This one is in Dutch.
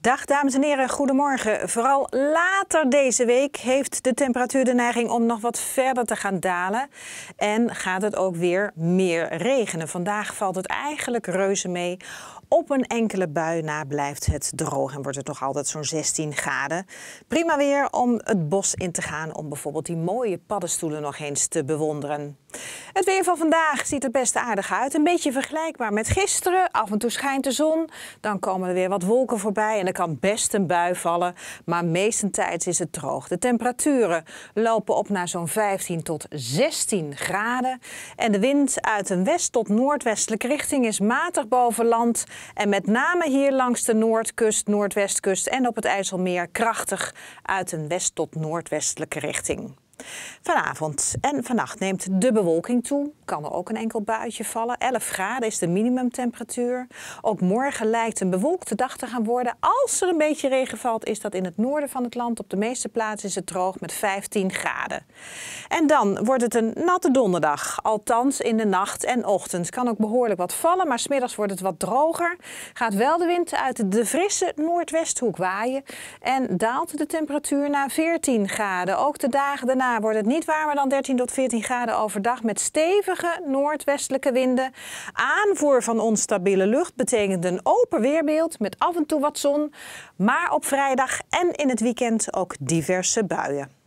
Dag dames en heren, goedemorgen. Vooral later deze week heeft de temperatuur de neiging om nog wat verder te gaan dalen. En gaat het ook weer meer regenen. Vandaag valt het eigenlijk reuze mee. Op een enkele bui na blijft het droog en wordt het nog altijd zo'n 16 graden. Prima weer om het bos in te gaan om bijvoorbeeld die mooie paddenstoelen nog eens te bewonderen. Het weer van vandaag ziet er best aardig uit. Een beetje vergelijkbaar met gisteren. Af en toe schijnt de zon. Dan komen er weer wat wolken voorbij en er kan best een bui vallen. Maar meestentijds is het droog. De temperaturen lopen op naar zo'n 15 tot 16 graden. En de wind uit een west- tot noordwestelijke richting is matig boven land. En met name hier langs de noordkust, noordwestkust en op het IJsselmeer krachtig uit een west- tot noordwestelijke richting. Vanavond en vannacht neemt de bewolking toe. Kan er ook een enkel buitje vallen. 11 graden is de minimumtemperatuur. Ook morgen lijkt een bewolkte dag te gaan worden. Als er een beetje regen valt, is dat in het noorden van het land. Op de meeste plaatsen is het droog met 15 graden. En dan wordt het een natte donderdag. Althans in de nacht en ochtend. Kan ook behoorlijk wat vallen, maar smiddags wordt het wat droger. Gaat wel de wind uit de frisse noordwesthoek waaien. En daalt de temperatuur naar 14 graden. Ook de dagen daarna wordt het niet warmer dan 13 tot 14 graden overdag met stevige noordwestelijke winden. Aanvoer van onstabiele lucht betekent een open weerbeeld met af en toe wat zon, maar op vrijdag en in het weekend ook diverse buien.